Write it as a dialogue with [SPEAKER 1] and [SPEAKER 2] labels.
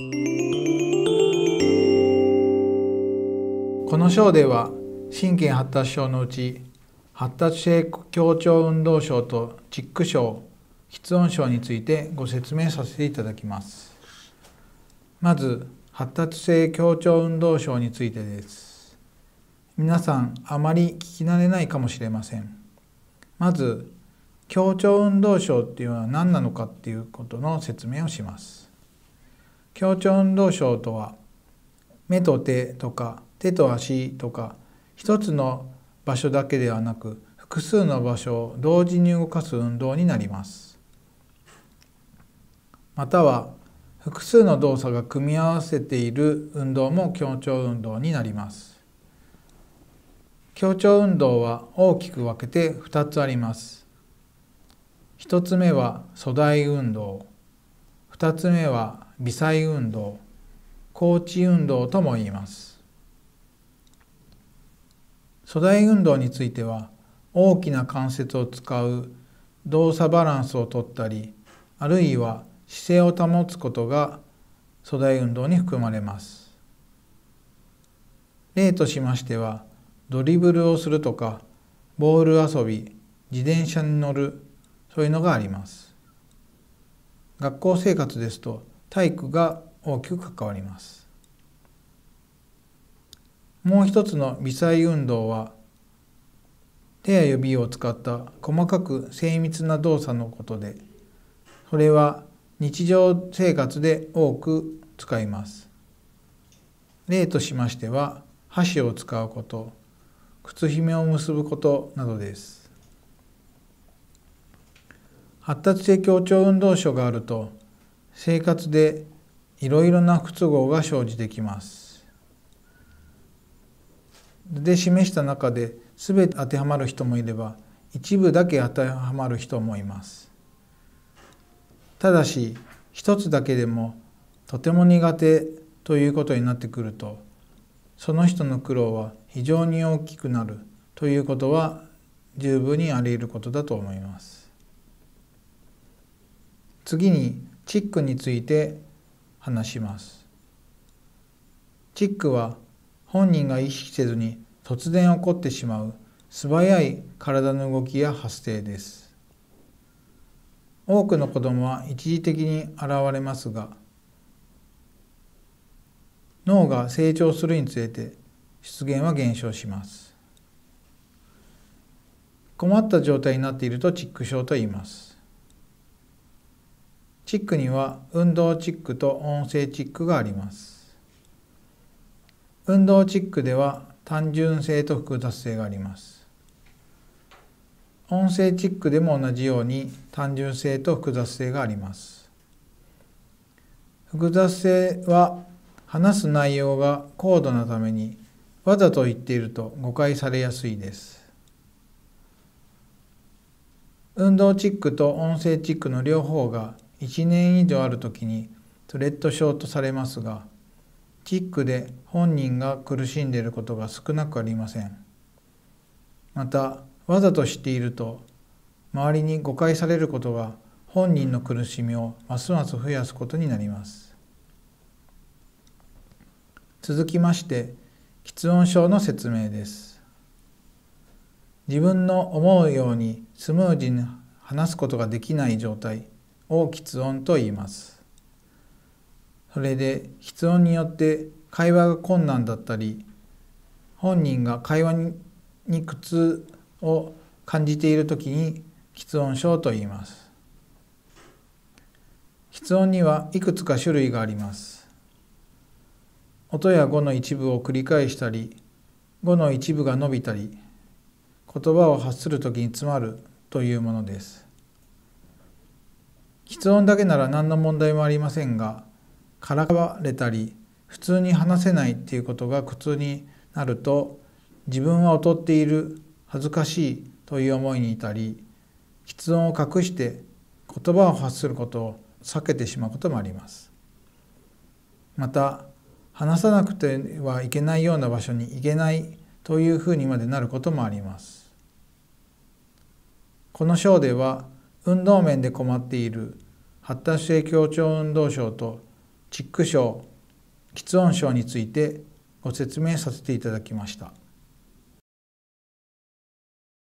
[SPEAKER 1] この章では神経発達症のうち発達性協調運動症とチック症室温症についてご説明させていただきますまず発達性協調運動症についてです皆さんあまり聞き慣れないかもしれませんまず協調運動症っていうのは何なのかっていうことの説明をします協調運動症とは目と手とか手と足とか一つの場所だけではなく複数の場所を同時に動かす運動になりますまたは複数の動作が組み合わせている運動も協調運動になります協調運動は大きく分けて2つあります1つ目は粗大運動2つ目は微細運動高知運動とも言います素大運動については大きな関節を使う動作バランスをとったりあるいは姿勢を保つことが粗大運動に含まれます例としましてはドリブルをするとかボール遊び自転車に乗るそういうのがあります学校生活ですと体育が大きく関わりますもう一つの微細運動は手や指を使った細かく精密な動作のことでそれは日常生活で多く使います例としましては箸を使うこと靴ひめを結ぶことなどです発達性協調運動症があると生活でいろいろな不都合が生じてきます。で示した中で全て当てはまる人もいれば一部だけ当てはまる人もいます。ただし一つだけでもとても苦手ということになってくるとその人の苦労は非常に大きくなるということは十分にあり得ることだと思います。次にチックについて話しますチックは本人が意識せずに突然起こってしまう素早い体の動きや発生です多くの子どもは一時的に現れますが脳が成長するにつれて出現は減少します困った状態になっているとチック症と言いますチックには運動チックと音声チックがあります。運動チックでは単純性と複雑性があります。音声チックでも同じように単純性と複雑性があります。複雑性は話す内容が高度なためにわざと言っていると誤解されやすいです。運動チックと音声チックの両方が1年以上ある時にトレッド症とされますがキックで本人が苦しんでいることが少なくありませんまたわざと知っていると周りに誤解されることが本人の苦しみをますます増やすことになります続きまして喫音症の説明です自分の思うようにスムージーに話すことができない状態を喫音と言いますそれで室音によって会話が困難だったり本人が会話に苦痛を感じている時に喫音症と言います喫音にはいくつか種類があります音や語の一部を繰り返したり語の一部が伸びたり言葉を発する時に詰まるというものですき音だけなら何の問題もありませんがからかわれたり普通に話せないっていうことが苦痛になると自分は劣っている恥ずかしいという思いにいたりき音を隠して言葉を発することを避けてしまうこともありますまた話さなくてはいけないような場所に行けないというふうにまでなることもありますこの章では運動面で困っている発達性協調運動症とチック症、喫音症についてご説明させていただきました。